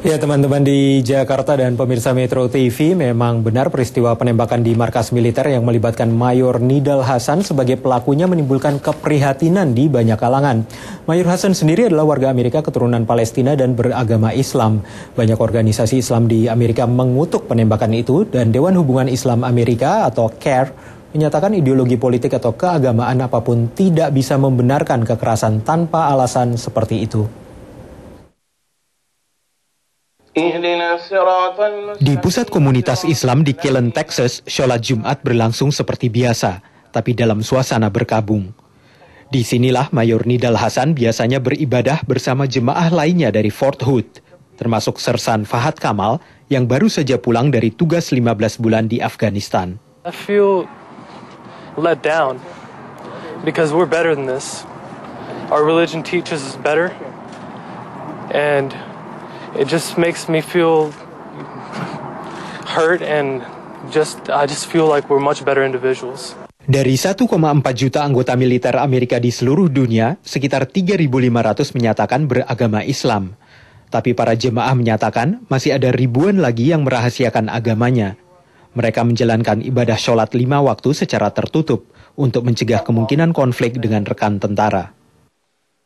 Ya teman-teman di Jakarta dan pemirsa Metro TV memang benar peristiwa penembakan di markas militer yang melibatkan Mayor Nidal Hasan sebagai pelakunya menimbulkan keprihatinan di banyak kalangan. Mayor Hasan sendiri adalah warga Amerika keturunan Palestina dan beragama Islam. Banyak organisasi Islam di Amerika mengutuk penembakan itu dan Dewan Hubungan Islam Amerika atau CARE menyatakan ideologi politik atau keagamaan apapun tidak bisa membenarkan kekerasan tanpa alasan seperti itu. Di pusat komunitas Islam di Killen, Texas, sholat Jumat berlangsung seperti biasa, tapi dalam suasana berkabung. Disinilah Mayor Nidal Hasan biasanya beribadah bersama jemaah lainnya dari Fort Hood, termasuk Sersan Fahad Kamal yang baru saja pulang dari tugas 15 bulan di Afghanistan. I feel let down because we're better than this. Our religion teaches us better and it just makes me feel hurt and just I just feel like we're much better individuals. Dari 1,4 juta anggota militer Amerika di seluruh dunia, sekitar 3.500 menyatakan beragama Islam. Tapi para jemaah menyatakan masih ada ribuan lagi yang merahasiakan agamanya. Mereka menjalankan ibadah sholat lima waktu secara tertutup untuk mencegah kemungkinan konflik dengan rekan tentara.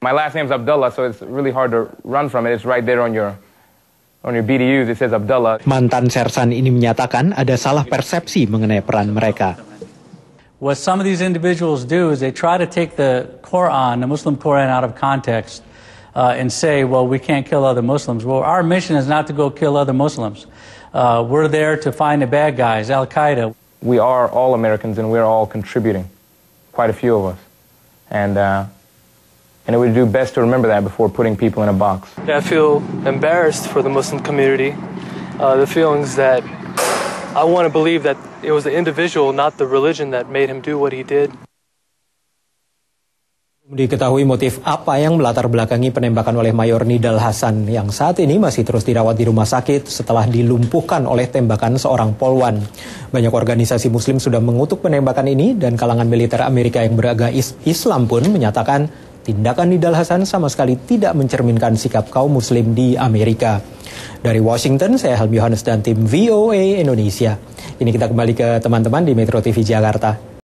My last name is Abdullah, so it's really hard to run from it. It's right there on your On your BDU, this says Abdullah. Mantan Sersan ini menyatakan ada salah persepsi mengenai peran mereka. What some of these individuals do is they try to take the Quran, the Muslim Quran, out of context uh, and say, well, we can't kill other Muslims. Well, our mission is not to go kill other Muslims. Uh, we're there to find the bad guys, Al Qaeda. We are all Americans and we're all contributing, quite a few of us. And uh, And it would do best to remember that before putting people in a box. Yeah, I feel embarrassed for the Muslim community. Uh, the feelings that I want to believe that it was the individual, not the religion, that made him do what he did. Diketahui motif apa yang melatar belakangi penembakan oleh Mayor Nidal Hasan yang saat ini masih terus dirawat di rumah sakit setelah dilumpuhkan oleh tembakan seorang polwan. Banyak organisasi muslim sudah mengutuk penembakan ini dan kalangan militer Amerika yang beragama Islam pun menyatakan tindakan Nidal Hasan sama sekali tidak mencerminkan sikap kaum muslim di Amerika. Dari Washington, saya Helmi Yohanes dan tim VOA Indonesia. Ini kita kembali ke teman-teman di Metro TV Jakarta.